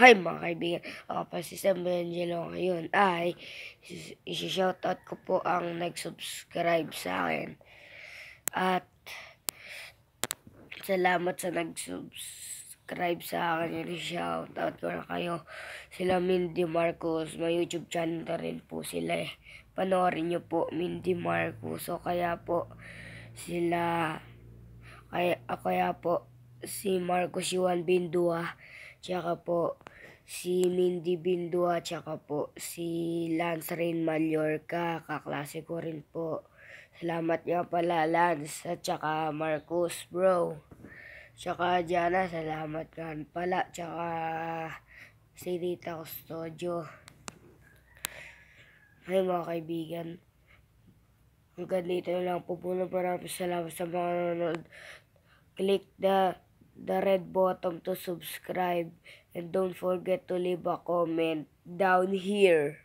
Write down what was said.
Hi mga kaibigan, ako pa si Sam Angelo ngayon ay isi-shoutout ko po ang nag-subscribe sa akin at salamat sa nag-subscribe sa akin yung shoutout ko na kayo sila Mindy Marcos, may YouTube channel na rin po sila eh panoorin nyo po Mindy Marcos so kaya po sila kaya, kaya po si Marcos Juan Bindua tsaka po si Mindy Bindo at saka po si Lance Rain Mallorca, kaklase ko rin po. Salamat nga pala Lance at saka Marcos bro. Tsaka Jana, salamat nga pala. Tsaka si Rita Custodio. Ay mga kaibigan, hanggang dito na lang po po na maraming salamat sa mga nanonood. Click the the red button to subscribe and don't forget to leave a comment down here.